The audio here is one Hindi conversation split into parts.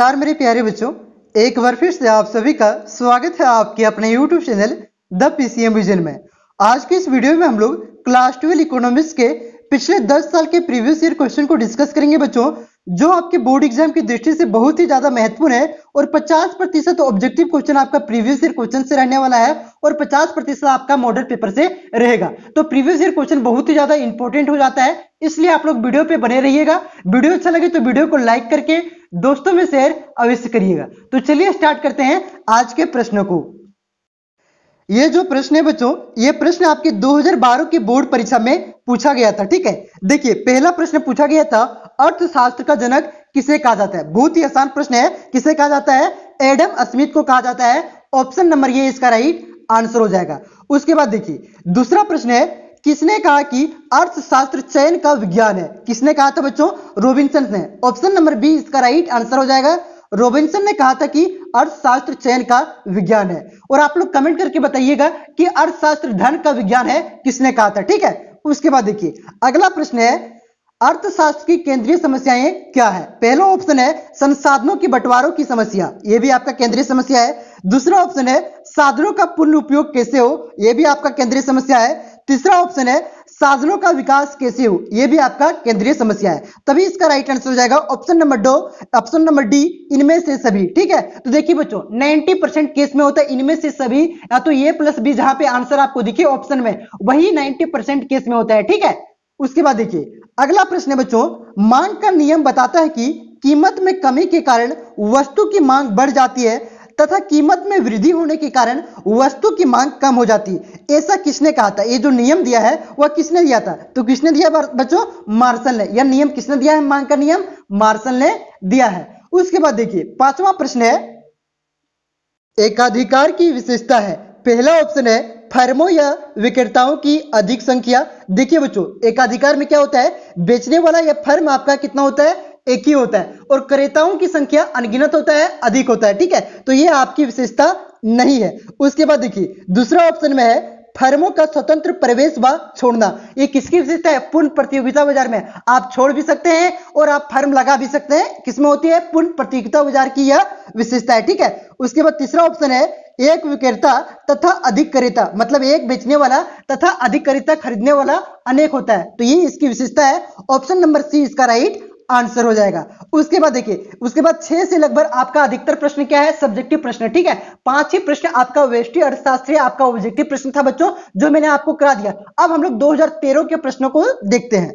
नमस्कार मेरे प्यारे बच्चों एक बार फिर से आप सभी का स्वागत है आपके अपने YouTube channel the PCM vision में आज के इस वीडियो में हम लोग क्लास ट्वेल्व इकोनॉमिक्स के पिछले 10 साल के प्रीवियस ईयर क्वेश्चन को डिस्कस करेंगे बच्चों जो आपके बोर्ड एग्जाम की दृष्टि से बहुत ही ज्यादा महत्वपूर्ण है और 50 प्रतिशत ऑब्जेक्टिव क्वेश्चन आपका प्रीवियस ईयर क्वेश्चन से रहने वाला है और 50 प्रतिशत आपका मॉडल पेपर से रहेगा तो प्रीवियस ईयर क्वेश्चन बहुत ही ज्यादा इंपॉर्टेंट हो जाता है इसलिए आप लोग वीडियो पे बने रहिएगा वीडियो अच्छा लगे तो वीडियो को लाइक करके दोस्तों में शेयर अवश्य करिएगा तो चलिए स्टार्ट करते हैं आज के प्रश्न को ये जो प्रश्न है बच्चों ये प्रश्न आपके 2012 की बोर्ड परीक्षा में पूछा गया था ठीक है देखिए पहला प्रश्न पूछा गया था अर्थशास्त्र का जनक किसे कहा जाता है बहुत ही आसान प्रश्न है किसे कहा जाता है एडम स्मिथ को कहा जाता है ऑप्शन नंबर ये इसका राइट आंसर हो जाएगा उसके बाद देखिए दूसरा प्रश्न है किसने कहा कि अर्थशास्त्र चयन का विज्ञान है किसने कहा था बच्चों रोबिन्सन ने ऑप्शन नंबर बी इसका राइट आंसर हो जाएगा रोबिन्सन ने कहा था कि अर्थशास्त्र चयन का विज्ञान है और आप लोग कमेंट करके बताइएगा कि अर्थशास्त्र धन का विज्ञान है किसने कहा था ठीक है उसके बाद देखिए अगला प्रश्न है अर्थशास्त्र की केंद्रीय समस्याएं क्या है पहला ऑप्शन है संसाधनों की बंटवारों की समस्या यह भी आपका केंद्रीय समस्या है दूसरा ऑप्शन है साधनों का पूर्ण उपयोग कैसे हो यह भी आपका केंद्रीय समस्या है तीसरा ऑप्शन है साधनों का विकास कैसे हो यह भी आपका केंद्रीय समस्या है तभी इसका राइट आंसर हो जाएगा ऑप्शन नंबर दो ऑप्शन नंबर डी इनमें से सभी ठीक है तो देखिए बच्चों 90 परसेंट केस में होता है इनमें से सभी या तो ये प्लस बी जहां पे आंसर आपको दिखे ऑप्शन में वही 90 परसेंट केस में होता है ठीक है उसके बाद देखिए अगला प्रश्न है बच्चों मांग का नियम बताता है कि कीमत में कमी के कारण वस्तु की मांग बढ़ जाती है तथा कीमत में वृद्धि होने के कारण वस्तु की मांग कम हो जाती है ऐसा किसने कहा था ये जो नियम दिया है वह किसने दिया था तो किसने दिया बच्चों मार्शल ने यह नियम किसने दिया है मांग का नियम मार्शल ने दिया है उसके बाद देखिए पांचवा प्रश्न है एकाधिकार की विशेषता है पहला ऑप्शन है फर्मो या विक्रेताओं की अधिक संख्या देखिए बच्चों एकाधिकार में क्या होता है बेचने वाला या फर्म आपका कितना होता है एक ही होता है और क्रेताओं की संख्या अनगिनत होता है अधिक होता है ठीक है तो ये आपकी विशेषता नहीं है उसके बाद देखिए दूसरा ऑप्शन में है फर्मों का स्वतंत्र प्रवेश व छोड़ना ये किसकी विशेषता है पूर्ण प्रतियोगिता बाजार में आप छोड़ भी सकते हैं और आप फर्म लगा भी सकते हैं किसमें होती है पूर्ण प्रतियोगिता बाजार की यह विशेषता है ठीक है उसके बाद तीसरा ऑप्शन है एक विक्रेता तथा अधिककरिता मतलब एक बेचने वाला तथा अधिककरिता खरीदने वाला अनेक होता है तो ये इसकी विशेषता है ऑप्शन नंबर सी इसका राइट आंसर हो जाएगा उसके बाद देखिए उसके बाद छह से लगभग आपका अधिकतर प्रश्न क्या है सब्जेक्टिव प्रश्न ठीक है पांच ही प्रश्न आपका वेस्टी अर्थशास्त्री आपका ऑब्जेक्टिव प्रश्न था बच्चों जो मैंने आपको करा दिया अब हम लोग दो के प्रश्नों को देखते हैं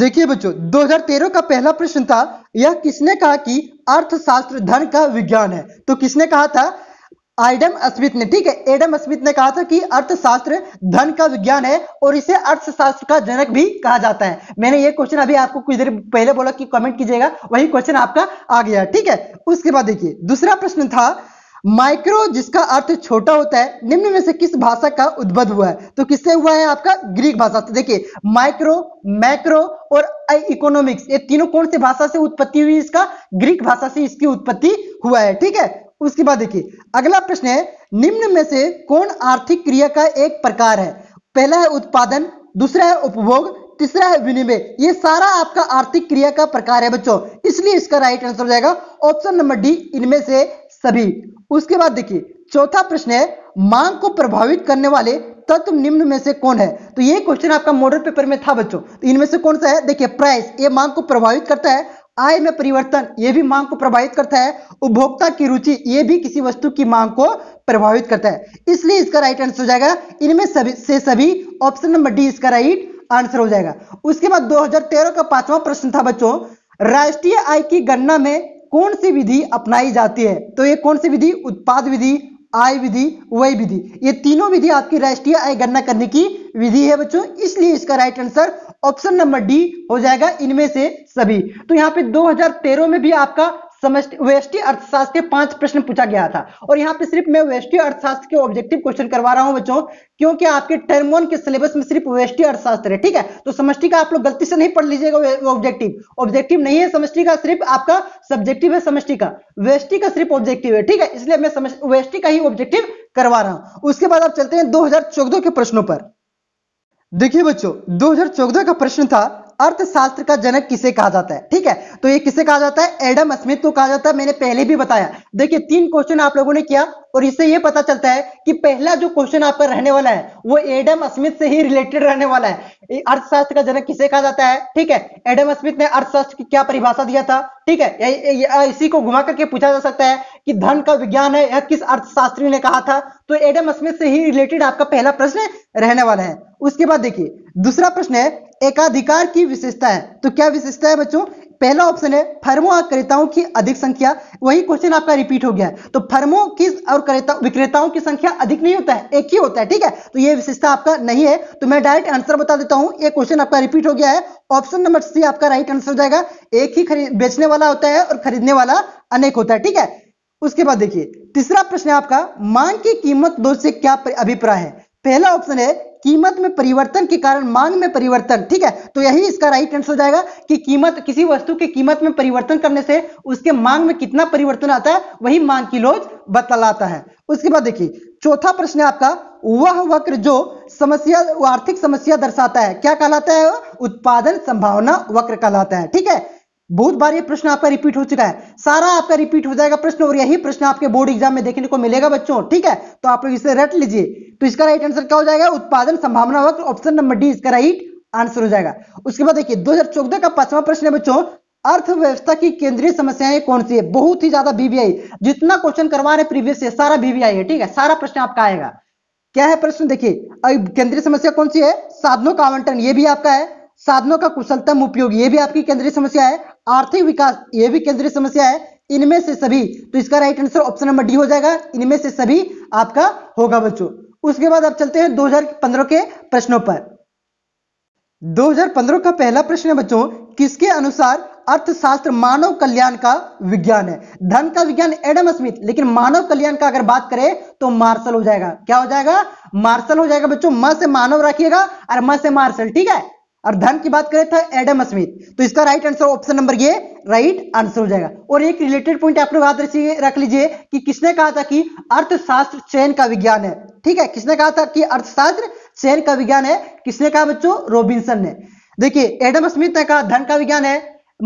देखिए बच्चों 2013 का पहला प्रश्न था यह किसने कहा कि अर्थशास्त्र धन का विज्ञान है तो किसने कहा था आइडम स्मिथ ने ठीक है एडम स्मिथ ने कहा था कि अर्थशास्त्र धन का विज्ञान है और इसे अर्थशास्त्र का जनक भी कहा जाता है मैंने ये क्वेश्चन अभी आपको कुछ देर पहले बोला कि कमेंट कीजिएगा वही क्वेश्चन आपका आ गया ठीक है उसके बाद देखिए दूसरा प्रश्न था माइक्रो जिसका अर्थ छोटा होता है निम्न में से किस भाषा का उद्भव हुआ है तो किससे हुआ है आपका ग्रीक भाषा से देखिए माइक्रो मैक्रो और इकोनॉमिक्स ये तीनों कौन से भाषा से उत्पत्ति हुई इसका ग्रीक भाषा से इसकी उत्पत्ति हुआ है ठीक है उसके बाद देखिए अगला प्रश्न है निम्न में से कौन आर्थिक क्रिया का एक प्रकार है पहला है उत्पादन दूसरा है उपभोग तीसरा है विनिमय ये सारा आपका आर्थिक क्रिया का प्रकार है बच्चों इसलिए इसका राइट आंसर हो जाएगा ऑप्शन नंबर डी इनमें से सभी उसके बाद देखिए चौथा प्रश्न है मांग को प्रभावित करने वाले तत्व निम्न में से कौन है तो ये क्वेश्चन आपका मॉडल पेपर में था बच्चों तो इनमें से कौन सा है देखिए प्राइस ये मांग को प्रभावित करता है आय में परिवर्तन ये भी मांग को प्रभावित करता है उपभोक्ता की रुचि ये भी किसी वस्तु की मांग को प्रभावित करता है इसलिए इसका राइट आंसर हो जाएगा इनमें सभी से सभी ऑप्शन नंबर डी इसका राइट आंसर हो जाएगा उसके बाद 2013 का पांचवा प्रश्न था बच्चों राष्ट्रीय आय की गणना में कौन सी विधि अपनाई जाती है तो ये कौन सी विधि उत्पाद विधि आय विधि वय विधि ये तीनों विधि आपकी राष्ट्रीय आय गणना करने की विधि है बच्चों इसलिए इसका right answer option number D हो जाएगा इनमें से सभी तो यहाँ पे 2013 में भी आपका समष्टि व्यष्टि अर्थशास्त्र के पांच प्रश्न पूछा गया था और यहाँ पे सिर्फ मैं वेष्टि अर्थशास्त्र के ऑब्जेक्टिव क्वेश्चन करवा रहा हूँ बच्चों क्योंकि आपके टर्म वन के सिलेबस में सिर्फ वेष्टि अर्थशास्त्र है ठीक है तो समष्टि का आप लोग गलती से नहीं पढ़ लीजिएगा ऑब्जेक्टिव ऑब्जेक्टिव नहीं है समष्टि का सिर्फ आपका सब्जेक्टिव है समष्टि का वेष्टि का सिर्फ ऑब्जेक्टिव है ठीक है इसलिए मैं वेष्टि का ही ऑब्जेक्टिव करवा रहा हूं उसके बाद आप चलते हैं दो के प्रश्नों पर देखिए बच्चों दो का प्रश्न था अर्थशास्त्र का जनक किसे कहा जाता है ठीक है तो ये किसे कहा जाता है एडम स्मिथ को कहा जाता है मैंने पहले भी बताया देखिए तीन क्वेश्चन आप लोगों ने किया और इससे ये पता चलता है कि पहला जो क्वेश्चन आपका रहने वाला है वो एडम स्मिथ से ही रिलेटेड रहने वाला है अर्थशास्त्र का जनक किसे कहा जाता है ठीक है एडम स्मिथ ने अर्थशास्त्र की क्या परिभाषा दिया था ठीक है इसी को घुमा करके पूछा जा सकता है कि धन का विज्ञान है या किस अर्थशास्त्री ने कहा था तो एडम स्मिथ से ही रिलेटेड आपका पहला प्रश्न रहने वाला है उसके बाद देखिए दूसरा प्रश्न है एकाधिकार की विशेषता है तो क्या विशेषता है बच्चों पहला ऑप्शन है फर्मो और क्रेताओं की अधिक संख्या वही क्वेश्चन आपका रिपीट हो गया है तो फर्मो की और विक्रेताओं की संख्या अधिक नहीं होता है एक ही होता है ठीक है तो ये विशेषता आपका नहीं है तो मैं डायरेक्ट आंसर बता देता हूं ये क्वेश्चन आपका रिपीट हो गया है ऑप्शन नंबर सी आपका राइट आंसर हो जाएगा एक ही बेचने वाला होता है और खरीदने वाला अनेक होता है ठीक है उसके बाद देखिए तीसरा प्रश्न है आपका मांग की कीमत दो से क्या अभिप्राय है पहला ऑप्शन है कीमत में परिवर्तन के कारण मांग में परिवर्तन ठीक है तो यही इसका राइट आंसर हो जाएगा कि कीमत किसी वस्तु की कीमत में परिवर्तन करने से उसके मांग में कितना परिवर्तन आता है वही मांग की लोज बतलाता है उसके बाद देखिए चौथा प्रश्न है आपका वह वक्र जो समस्या आर्थिक समस्या दर्शाता है क्या कहलाता है उत्पादन संभावना वक्र कहलाता है ठीक है बहुत बार ये प्रश्न आपका रिपीट हो चुका है सारा आपका रिपीट हो जाएगा प्रश्न और यही प्रश्न आपके बोर्ड एग्जाम में देखने को मिलेगा बच्चों ठीक है तो आप लोग इसे रट लीजिए तो इसका राइट आंसर क्या हो जाएगा उत्पादन संभावना वक्त ऑप्शन नंबर डी इसका राइट आंसर हो जाएगा उसके बाद देखिए दो का पांचवा प्रश्न है बच्चों अर्थव्यवस्था की केंद्रीय समस्याएं कौन सी है बहुत ही ज्यादा बीबीआई जितना क्वेश्चन करवा रहे प्रीवियस है सारा बीबीआई है ठीक है सारा प्रश्न आपका आएगा क्या है प्रश्न देखिए केंद्रीय समस्या कौन सी है साधनों का आवंटन ये भी आपका है साधनों का कुशलतम उपयोग ये भी आपकी केंद्रीय समस्या है आर्थिक विकास यह भी केंद्रीय समस्या है इनमें से सभी तो इसका right answer option number D हो जाएगा इनमें से सभी आपका होगा बच्चों उसके बाद आप चलते हैं 2015 के प्रश्नों पर 2015 का पहला प्रश्न है बच्चों किसके अनुसार अर्थशास्त्र मानव कल्याण का विज्ञान है धन का विज्ञान एडम स्मिथ लेकिन मानव कल्याण का अगर बात करें तो मार्शल हो जाएगा क्या हो जाएगा मार्शल हो जाएगा बच्चों म से मानव रखिएगा और म से मार्शल ठीक है और धन की बात करें तो एडम स्मिथ तो इसका राइट आंसर ऑप्शन नंबर ये राइट आंसर हो जाएगा और एक रिलेटेड पॉइंट आप लोग याद रख लीजिए कि किसने कहा था कि अर्थशास्त्र चयन का विज्ञान है ठीक है किसने कहा था कि अर्थशास्त्र चयन का विज्ञान है किसने कहा बच्चों रोबिनसन ने देखिए एडम स्मिथ ने कहा धन का विज्ञान है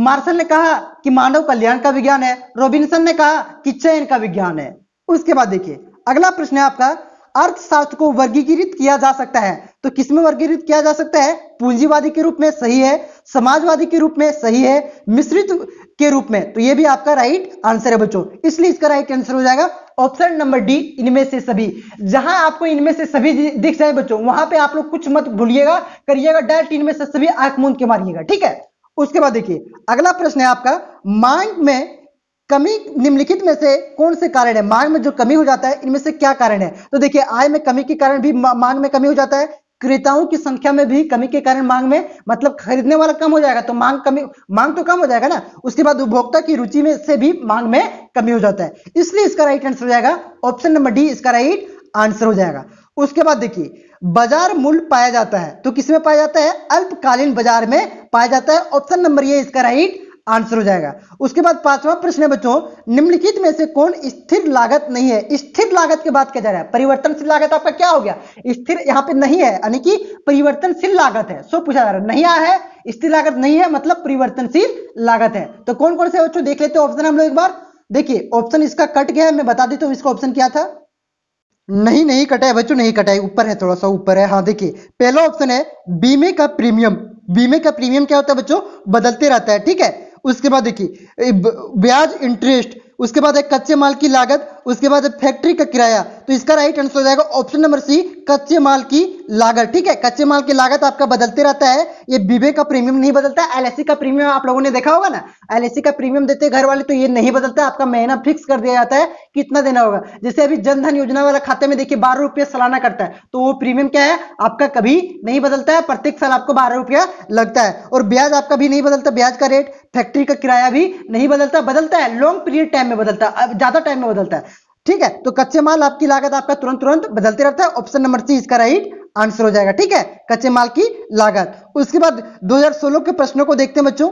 मार्शल ने कहा कि मानव कल्याण का विज्ञान है रोबिनसन ने कहा कि चयन का विज्ञान है उसके बाद देखिए अगला प्रश्न है आपका अर्थशास्त्र को वर्गीकृत किया जा सकता है तो किसमें वर्गीकृत किया जा सकता है पूंजीवादी के रूप में सही है समाजवादी के रूप में सही है मिश्रित के रूप में तो ये भी आपका राइट आंसर है बच्चों इसलिए इसका राइट आंसर हो जाएगा ऑप्शन नंबर डी इनमें से सभी जहां आपको इनमें से सभी दिख जाए बच्चों वहां पे आप लोग कुछ मत भूलिएगा करिएगा डायरेक्ट इनमें से सभी आंख मूंद के मारिएगा ठीक है उसके बाद देखिए अगला प्रश्न है आपका मांग में कमी निम्नलिखित में से कौन से कारण है मांग में जो कमी हो जाता है इनमें से क्या कारण है तो देखिए आय में कमी के कारण भी मांग में कमी हो जाता है क्रेताओं की संख्या में भी कमी के कारण मांग में मतलब खरीदने वाला कम हो जाएगा तो मांग कमी मांग तो कम हो जाएगा ना उसके बाद उपभोक्ता की रुचि में से भी मांग में कमी हो जाता है इसलिए इसका राइट आंसर हो जाएगा ऑप्शन नंबर डी इसका राइट आंसर हो जाएगा उसके बाद देखिए बाजार मूल्य पाया जाता है तो किसमें पाया जाता है अल्पकालीन बाजार में पाया जाता है ऑप्शन नंबर ये इसका राइट आंसर हो जाएगा उसके बाद पांचवा प्रश्न है बच्चों निम्नलिखित में से कौन स्थिर लागत नहीं है स्थिर लागत की बात किया जा रहा है परिवर्तनशील लागत आपका क्या हो गया स्थिर यहां पे नहीं है यानी कि परिवर्तनशील लागत है सो पूछा जा रहा है नहीं आया है स्थिर लागत नहीं है मतलब परिवर्तनशील लागत है तो कौन कौन से बच्चों देख लेते ऑप्शन हम लोग एक बार देखिए ऑप्शन इसका कट गया है मैं बता देता हूं इसका ऑप्शन क्या था नहीं नहीं कटा है बच्चों नहीं कटा है ऊपर है थोड़ा सा ऊपर है हाँ देखिए पहला ऑप्शन है बीमे का प्रीमियम बीमे का प्रीमियम क्या होता है बच्चों बदलते रहता है ठीक है उसके बाद देखिए ब्याज इंटरेस्ट उसके बाद एक कच्चे माल की लागत उसके बाद फैक्ट्री का किराया तो इसका राइट आंसर हो जाएगा ऑप्शन नंबर सी कच्चे माल की लागत ठीक है कच्चे माल की लागत आपका बदलते रहता है ये बीबे का प्रीमियम नहीं बदलता एलएससी का प्रीमियम आप लोगों ने देखा होगा ना एलएससी का प्रीमियम देते घर वाले तो ये नहीं बदलता आपका महीना फिक्स कर दिया जाता है कितना देना होगा जैसे अभी जनधन योजना वाला खाते में देखिए बारह रुपया सालाना करता है तो वो प्रीमियम क्या है आपका कभी नहीं बदलता है प्रत्येक साल आपको बारह रुपया लगता है और ब्याज आपका भी नहीं बदलता ब्याज का रेट फैक्ट्री का किराया भी नहीं बदलता बदलता है लॉन्ग पीरियड टाइम में बदलता है ज्यादा टाइम में बदलता है ठीक है तो कच्चे माल आपकी लागत आपका तुरंत तुरंत बदलते रहता है ऑप्शन नंबर सी इसका राइट आंसर हो जाएगा ठीक है कच्चे माल की लागत उसके बाद 2016 के प्रश्नों को देखते हैं बच्चों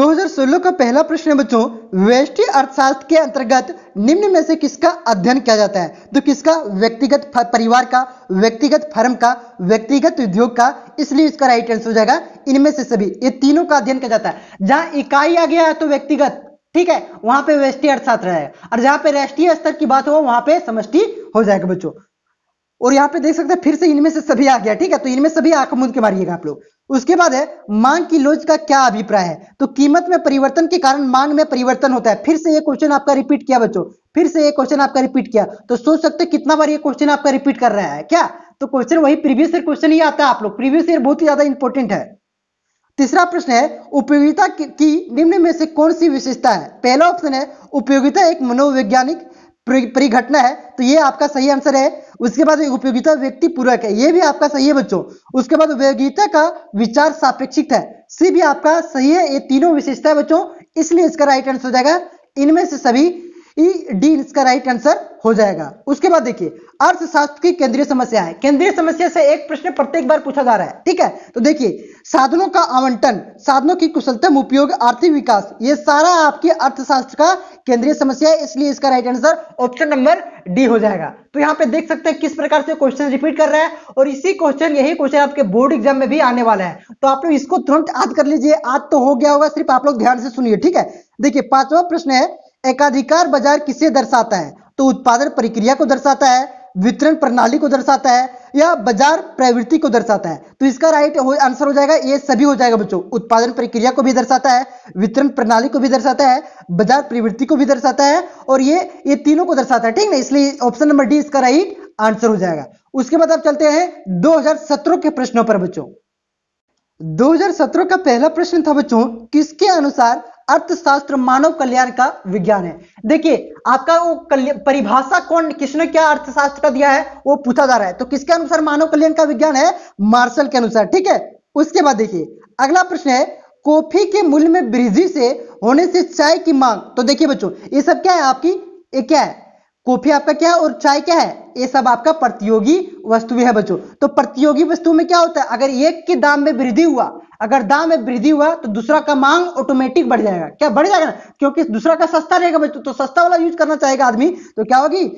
2016 का पहला प्रश्न है बच्चों व्यष्टि अर्थशास्त्र के अंतर्गत निम्न में से किसका अध्ययन किया जाता है तो किसका व्यक्तिगत परिवार का व्यक्तिगत फर्म का व्यक्तिगत उद्योग का इसलिए इसका राइट आंसर हो जाएगा इनमें से सभी ये तीनों का अध्ययन किया जाता है जहां इकाई आ गया है तो व्यक्तिगत ठीक है वहां पे व्यष्टि अर्थशास्त्र है और जहां पे राष्ट्रीय स्तर की बात हो वहां पे समष्टि हो जाएगा बच्चों और यहाँ पे देख सकते हैं फिर से इनमें से सभी आ गया ठीक है तो इनमें सभी आंख मूंद के मारिएगा आप लोग उसके बाद है मांग की लोच का क्या अभिप्राय है तो कीमत में परिवर्तन के कारण मांग में परिवर्तन होता है फिर से ये क्वेश्चन आपका रिपीट किया बच्चों फिर से ये क्वेश्चन आपका रिपीट किया तो सोच सकते कितना बार ये क्वेश्चन आपका रिपीट कर रहा है क्या तो क्वेश्चन वही प्रीवियस ईयर क्वेश्चन ही आता है आप लोग प्रीवियस ईयर बहुत ही ज्यादा इंपॉर्टेंट है तीसरा प्रश्न है उपयोगिता की निम्न में से कौन सी विशेषता है पहला ऑप्शन है उपयोगिता एक मनोवैज्ञानिक परिघटना है तो ये आपका सही आंसर है उसके बाद उपयोगिता व्यक्ति पूर्वक है ये भी आपका सही है बच्चों उसके बाद उपयोगिता का विचार सापेक्षिक है सी भी आपका सही है ये तीनों विशेषता है बच्चों इसलिए इसका राइट आंसर हो जाएगा इनमें से सभी ई e, डी इसका राइट आंसर हो जाएगा उसके बाद देखिए अर्थशास्त्र की केंद्रीय समस्या है केंद्रीय समस्या से एक प्रश्न प्रत्येक बार पूछा जा रहा है ठीक है तो देखिए साधनों का आवंटन साधनों की कुशलतम उपयोग आर्थिक विकास ये सारा आपके अर्थशास्त्र का केंद्रीय समस्या है इसलिए इसका right answer option number D हो जाएगा तो यहाँ पे देख सकते हैं किस प्रकार से क्वेश्चन रिपीट कर रहा है और इसी क्वेश्चन यही क्वेश्चन आपके बोर्ड एग्जाम में भी आने वाला है तो आप लोग इसको तुरंत याद कर लीजिए आज तो हो गया होगा सिर्फ आप लोग ध्यान से सुनिए ठीक है देखिए पांचवा प्रश्न है एकाधिकार बाजार किसे दर्शाता है तो उत्पादन प्रक्रिया को दर्शाता है वितरण प्रणाली को दर्शाता है या बाजार प्रवृत्ति को दर्शाता है तो इसका राइट आंसर हो जाएगा ये सभी हो जाएगा बच्चों उत्पादन प्रक्रिया को भी दर्शाता है वितरण प्रणाली को भी दर्शाता है बाजार प्रवृत्ति को भी दर्शाता है और ये ये तीनों को दर्शाता है ठीक ना इसलिए ऑप्शन नंबर डी इसका राइट आंसर हो जाएगा उसके बाद आप चलते हैं सत्रह के प्रश्नों पर बच्चों 2017 का पहला प्रश्न था बच्चों किसके अनुसार अर्थशास्त्र मानव कल्याण का विज्ञान है देखिए आपका वो परिभाषा कौन किसने क्या अर्थशास्त्र का दिया है वो पूछा जा रहा है तो किसके अनुसार मानव कल्याण का विज्ञान है मार्शल के अनुसार ठीक है उसके बाद देखिए अगला प्रश्न है कॉफी के मूल्य में वृद्धि से होने से चाय की मांग तो देखिए बच्चों ये सब क्या है आपकी ये क्या है कॉफी आपका क्या है और चाय क्या है ये सब आपका प्रतियोगी वस्तु है बच्चों तो प्रतियोगी वस्तु में क्या होता है अगर एक के दाम में वृद्धि हुआ अगर दाम में वृद्धि हुआ तो दूसरा का मांग ऑटोमेटिक बढ़ जाएगा क्या बढ़ जाएगा ना क्योंकि दूसरा का सस्ता रहेगा बच्चों तो सस्ता वाला यूज करना चाहेगा आदमी तो क्या होगी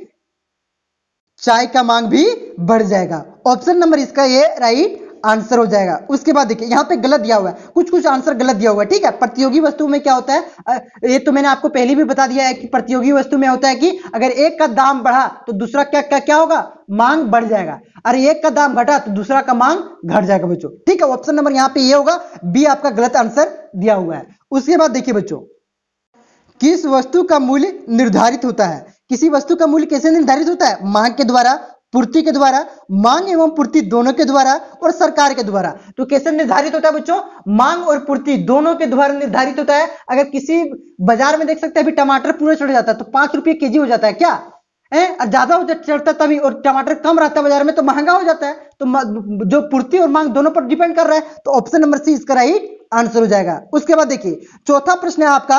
चाय का मांग भी बढ़ जाएगा ऑप्शन नंबर इसका ये राइट आंसर हो जाएगा उसके बाद देखिए यहाँ पे गलत दिया हुआ है कुछ कुछ आंसर गलत दिया हुआ है ठीक है प्रतियोगी वस्तु में क्या होता है ये तो मैंने आपको पहले भी बता दिया है कि प्रतियोगी वस्तु में होता है कि अगर एक का दाम बढ़ा तो दूसरा क्या क्या क्या होगा मांग बढ़ जाएगा अरे एक का दाम घटा तो दूसरा का मांग घट जाएगा बच्चों ठीक है ऑप्शन नंबर यहाँ पे ये होगा बी आपका गलत आंसर दिया हुआ है उसके बाद देखिए बच्चों किस वस्तु का मूल्य निर्धारित होता है किसी वस्तु का मूल्य कैसे निर्धारित होता है मांग के द्वारा पूर्ति के द्वारा मांग एवं पूर्ति दोनों के द्वारा और सरकार के द्वारा तो कैसे निर्धारित होता है बच्चों मांग और पूर्ति दोनों के द्वारा निर्धारित होता है अगर किसी बाजार में देख सकते हैं अभी टमाटर पूरा चढ़ जाता है तो पांच रुपये के हो जाता है क्या है ज्यादा हो चढ़ता तभी और टमाटर कम रहता है बाजार में तो महंगा हो जाता है तो जो पूर्ति और मांग दोनों पर डिपेंड कर रहा है तो ऑप्शन नंबर सी इसका राइट आंसर हो जाएगा उसके बाद देखिए चौथा प्रश्न है आपका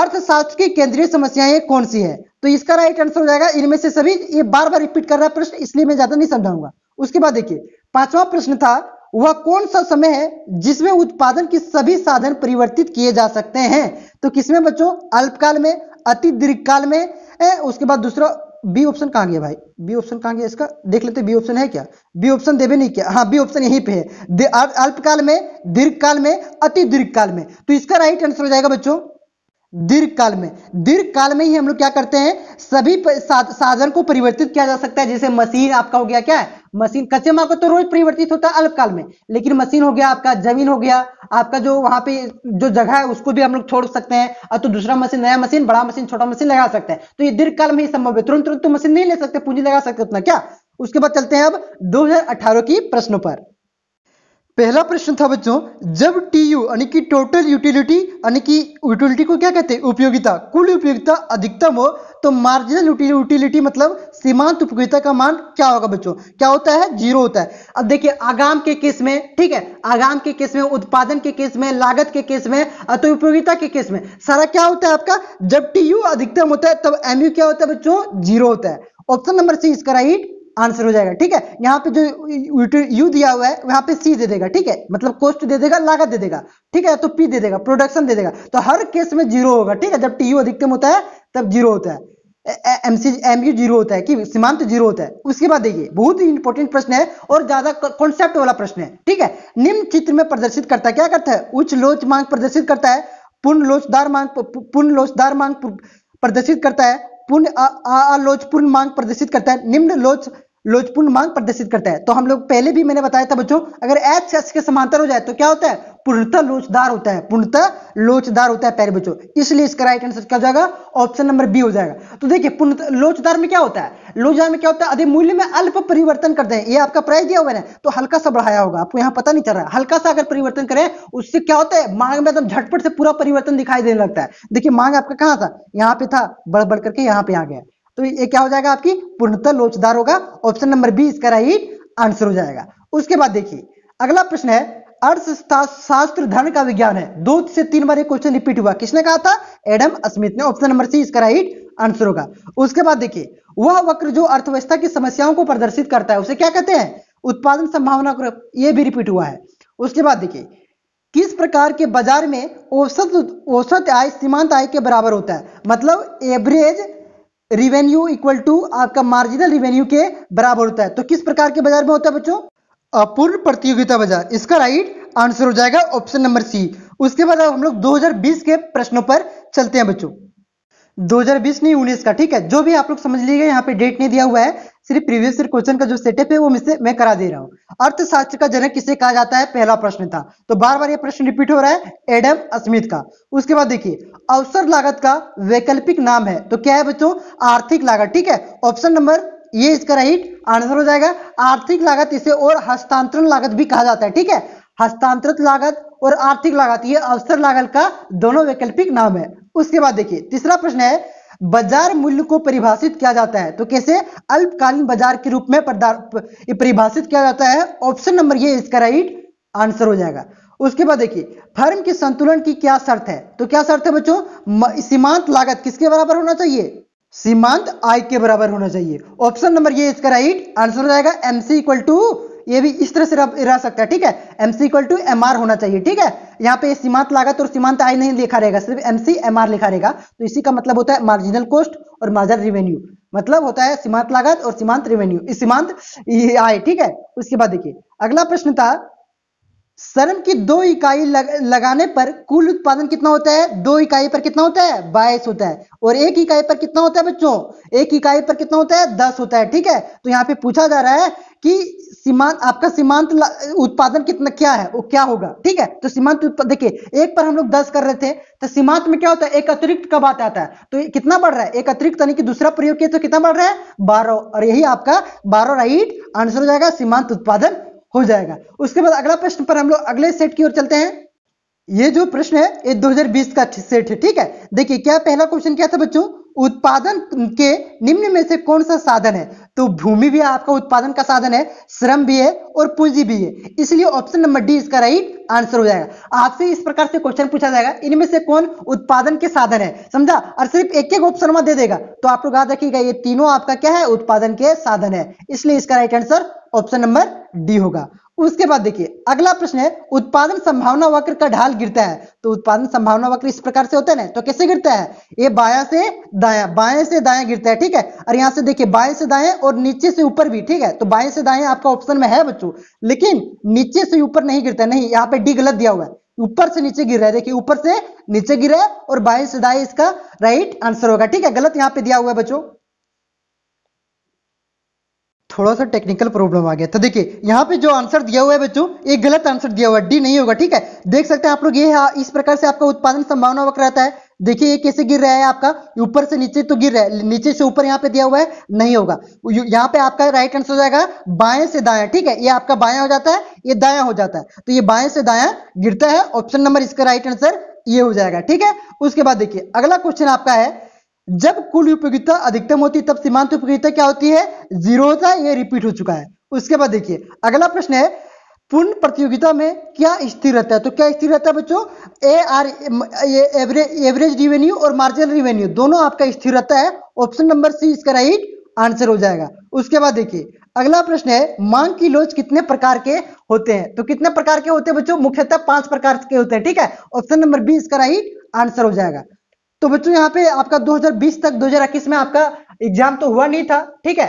अर्थशास्त्र की केंद्रीय समस्याएं कौन सी है तो इसका राइट आंसर हो जाएगा इनमें से सभी ये बार बार रिपीट कर रहा है प्रश्न इसलिए मैं ज्यादा नहीं समझाऊंगा उसके बाद देखिए पांचवा प्रश्न था वह कौन सा समय है जिसमें उत्पादन के सभी साधन परिवर्तित किए जा सकते हैं तो किसमें बच्चों अल्पकाल में अति दीर्घ काल में ए, उसके बाद दूसरा बी ऑप्शन कहाँ गया भाई बी ऑप्शन कहाँ गया इसका देख लेते बी ऑप्शन है क्या बी ऑप्शन देवे नहीं क्या हाँ बी ऑप्शन यहीं पे है अल्पकाल में दीर्घ काल में अति दीर्घ काल में तो इसका राइट आंसर हो जाएगा बच्चों दीर्घ काल में दीर्घ काल में ही हम लोग क्या करते हैं सभी साधन को परिवर्तित किया जा सकता है जैसे मशीन आपका हो गया क्या है मशीन कच्चे माल को तो रोज परिवर्तित होता है अल्पकाल में लेकिन मशीन हो गया आपका जमीन हो गया आपका जो वहां पे जो जगह है उसको भी हम लोग छोड़ सकते हैं और तो दूसरा मशीन नया मशीन बड़ा मशीन छोटा मशीन लगा सकते हैं तो ये दीर्घ काल में ही संभव है तुरंत तुरंत तो मशीन नहीं ले सकते पूंजी लगा सकते उतना क्या उसके बाद चलते हैं अब दो की प्रश्नों पर पहला प्रश्न था बच्चों जब टी यू यानी कि टोटल यूटिलिटी यानी कि यूटिलिटी को क्या कहते हैं उपयोगिता कुल उपयोगिता अधिकतम हो तो मार्जिनल यूटिलिटी मतलब सीमांत उपयोगिता का मान क्या होगा बच्चों क्या होता है जीरो होता है अब देखिए आगाम के केस में ठीक है आगाम के केस में उत्पादन के केस में लागत के केस में तो उपयोगिता के केस में सारा क्या होता है आपका जब टी अधिकतम होता है तब एमयू क्या होता है बच्चों जीरो होता है ऑप्शन नंबर सी इसका राइट आंसर हो जाएगा ठीक है यहाँ पे जो यू दिया हुआ है यहाँ पे सी दे देगा ठीक है मतलब कोस्ट दे देगा लागत दे देगा ठीक है तो पी दे देगा प्रोडक्शन दे देगा तो हर केस में जीरो होगा ठीक है जब टी यू अधिकतम होता है तब जीरो होता है एमसी एमयू जीरो होता है कि सीमांत जीरो होता है उसके बाद देखिए बहुत ही इंपॉर्टेंट प्रश्न है और ज्यादा कॉन्सेप्ट वाला प्रश्न है ठीक है निम्न चित्र में प्रदर्शित करता है क्या करता है उच्च लोच मांग प्रदर्शित करता है पूर्ण लोचदार मांग पूर्ण लोचदार मांग प्रदर्शित करता है पूर्ण अलोचपूर्ण मांग प्रदर्शित करता है निम्न लोच लोचपूर्ण मांग प्रदर्शित करता है तो हम लोग पहले भी मैंने बताया था बच्चों अगर एच एच के समांतर हो जाए तो क्या होता है पूर्णतः लोचदार होता है पूर्णतः लोचदार होता है पैर बच्चों इसलिए इसका राइट आंसर क्या हो जाएगा ऑप्शन नंबर बी हो जाएगा तो देखिए पूर्णतः लोचदार में क्या होता है लोचदार में क्या होता है अधिक मूल्य में अल्प परिवर्तन करते हैं ये आपका प्राइस दिया हुआ है तो हल्का सा बढ़ाया होगा आपको यहाँ पता नहीं चल रहा है हल्का सा अगर परिवर्तन करें उससे क्या होता है मांग में एकदम झटपट से पूरा परिवर्तन दिखाई देने लगता है देखिए मांग आपका कहाँ था यहाँ पे था बढ़ बढ़ करके यहाँ पे आ गया तो ये क्या हो जाएगा आपकी पूर्णतः लोचदार होगा ऑप्शन नंबर बी इसका राइट आंसर हो जाएगा उसके बाद देखिए अगला प्रश्न है अर्थशास्त्र धन का विज्ञान है दो से तीन बार एक क्वेश्चन रिपीट हुआ किसने कहा था एडम स्मिथ ने ऑप्शन नंबर सी इसका राइट आंसर होगा उसके बाद देखिए वह वक्र जो अर्थव्यवस्था की समस्याओं को प्रदर्शित करता है उसे क्या कहते हैं उत्पादन संभावना यह भी रिपीट हुआ है उसके बाद देखिए किस प्रकार के बाजार में औसत औसत आय सीमांत आय के बराबर होता है मतलब एवरेज रिवेन्यू इक्वल टू आपका मार्जिनल रिवेन्यू के बराबर होता है तो किस प्रकार के बाजार में होता है बच्चों अपूर्ण प्रतियोगिता बाजार इसका राइट आंसर हो जाएगा ऑप्शन नंबर सी उसके बाद अब हम लोग 2020 के प्रश्नों पर चलते हैं बच्चों 2020 नहीं उन्नीस का ठीक है जो भी आप लोग समझ लीजिएगा यहाँ पे डेट नहीं दिया हुआ है सिर्फ प्रीवियस ईयर क्वेश्चन का जो सेटअप है वो मैं मैं करा दे रहा हूँ अर्थशास्त्र का जनक किसे कहा जाता है पहला प्रश्न था तो बार बार ये प्रश्न रिपीट हो रहा है एडम स्मिथ का उसके बाद देखिए अवसर लागत का वैकल्पिक नाम है तो क्या है बच्चों आर्थिक लागत ठीक है ऑप्शन नंबर ये इसका राइट आंसर हो जाएगा आर्थिक लागत इसे और हस्तांतरण लागत भी कहा जाता है ठीक है हस्तांतरित लागत और आर्थिक लागत ये अवसर लागत का दोनों वैकल्पिक नाम है उसके बाद देखिए तीसरा प्रश्न है बाजार मूल्य को परिभाषित किया जाता है तो कैसे अल्पकालीन बाजार के रूप में परिभाषित किया जाता है ऑप्शन नंबर ये इसका राइट आंसर हो जाएगा उसके बाद देखिए फर्म के संतुलन की क्या शर्त है तो क्या शर्त है बच्चों सीमांत लागत किसके बराबर होना चाहिए सीमांत आय के बराबर होना चाहिए ऑप्शन नंबर ये इसका राइट आंसर हो जाएगा एमसी इक्वल टू ये भी इस तरह से रह सकता है ठीक है M C equal to M R होना चाहिए ठीक है यहाँ पे सीमांत लागत और सीमांत आय नहीं लिखा रहेगा सिर्फ एम सी एम आर लिखा रहेगा तो इसी का मतलब होता है मार्जिनल कॉस्ट और मार्जिनल रिवेन्यू मतलब होता है सीमांत लागत और सीमांत रिवेन्यू सीमांत आय ठीक है उसके बाद देखिए अगला प्रश्न था श्रम की दो इकाई लग, लगाने पर कुल उत्पादन कितना होता है दो इकाई पर कितना होता है बाईस होता है और एक इकाई पर कितना होता है बच्चों एक इकाई पर कितना होता है दस होता है ठीक है तो यहाँ पे पूछा जा रहा है कि सीमांत आपका सीमांत उत्पादन कितना क्या है वो क्या होगा ठीक है तो सीमांत देखिए एक पर हम लोग दस कर रहे थे तो सीमांत में क्या होता है एक अतिरिक्त कब आता है तो कितना बढ़ रहा है एक अतिरिक्त यानी कि दूसरा प्रयोग किया तो कितना बढ़ रहा है बारह और यही आपका बारह राइट आंसर हो जाएगा सीमांत उत्पादन हो जाएगा उसके बाद अगला प्रश्न पर हम लोग अगले सेट की ओर चलते हैं ये जो प्रश्न है ये 2020 का सेट है ठीक है देखिए क्या पहला क्वेश्चन क्या था बच्चों उत्पादन के निम्न में से कौन सा साधन है तो भूमि भी आपका उत्पादन का साधन है श्रम भी है और पूंजी भी है इसलिए ऑप्शन नंबर डी इसका राइट आंसर हो जाएगा आपसे इस प्रकार से क्वेश्चन पूछा जाएगा इनमें से कौन उत्पादन के साधन है समझा और सिर्फ एक एक ऑप्शन में दे देगा तो आप लोग याद रखिएगा ये तीनों आपका क्या है उत्पादन के साधन है इसलिए इसका right answer option number D होगा उसके बाद देखिए अगला प्रश्न है उत्पादन संभावना वक्र का ढाल गिरता है तो उत्पादन संभावना वक्र इस प्रकार से होता है ना तो कैसे गिरता है ये बाया से दाया बाएं से दाएं गिरता है ठीक है और यहां से देखिए बाएं से दाएं और नीचे से ऊपर भी ठीक है तो बाएं से दाएं आपका ऑप्शन में है बच्चों लेकिन नीचे से ऊपर नहीं गिरता नहीं यहाँ पे डी गलत दिया हुआ है ऊपर से नीचे गिर रहा है देखिए ऊपर से नीचे रहा है और बाएं से दाएं इसका राइट आंसर होगा ठीक है गलत यहाँ पे दिया हुआ है बच्चों थोड़ा सा टेक्निकल प्रॉब्लम आ गया तो देखिए यहाँ पे जो आंसर दिया हुआ है बच्चों ये गलत आंसर दिया हुआ है डी नहीं होगा ठीक है देख सकते हैं आप लोग ये है हाँ, इस प्रकार से आपका उत्पादन संभावना वक्र रहता है देखिए ये कैसे गिर रहा है आपका ऊपर से नीचे तो गिर रहा है नीचे से ऊपर यहाँ पे दिया हुआ है नहीं होगा यहाँ पे आपका राइट आंसर हो जाएगा बाएं से दाया ठीक है ये आपका बाया हो जाता है ये दाया हो जाता है तो ये बाएं से दाया गिरता है ऑप्शन नंबर इसका राइट आंसर ये हो जाएगा ठीक है उसके बाद देखिए अगला क्वेश्चन आपका है जब कुल उपयोगिता अधिकतम होती है तब सीमांत उपयोगिता क्या होती है जीरो होता है यह रिपीट हो चुका है उसके बाद देखिए अगला प्रश्न है पूर्ण प्रतियोगिता में क्या स्थिर रहता है तो क्या स्थिर रहता है बच्चों ए आर ये एवरेज एवरेज रिवेन्यू और मार्जिनल रिवेन्यू दोनों आपका स्थिर रहता है ऑप्शन नंबर सी इसका राइट आंसर हो जाएगा उसके बाद देखिए अगला प्रश्न है मांग की लोच कितने प्रकार के होते हैं तो कितने प्रकार के होते हैं बच्चों मुख्यतः पांच प्रकार के होते हैं ठीक है ऑप्शन नंबर बी इसका राइट आंसर हो जाएगा तो बच्चों यहाँ पे आपका 2020 तक 2021 में आपका एग्जाम तो हुआ नहीं था ठीक है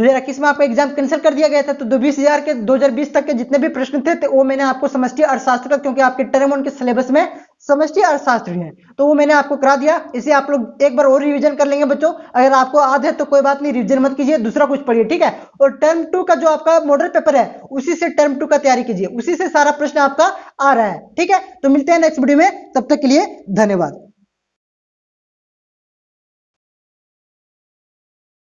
2021 में आपका एग्जाम कैंसिल कर दिया गया था तो दो बीस हजार के 2020 तक के जितने भी प्रश्न थे तो वो मैंने आपको समष्टि अर्थशास्त्र का क्योंकि आपके टर्म वन के सिलेबस में समष्टि अर्थशास्त्र है तो वो मैंने आपको करा दिया इसे आप लोग एक बार और रिवीजन कर लेंगे बच्चों अगर आपको याद है तो कोई बात नहीं रिविजन मत कीजिए दूसरा कुछ पढ़िए ठीक है और टर्म टू का जो आपका मॉडल पेपर है उसी से टर्म टू का तैयारी कीजिए उसी से सारा प्रश्न आपका आ रहा है ठीक है तो मिलते हैं नेक्स्ट वीडियो में तब तक के लिए धन्यवाद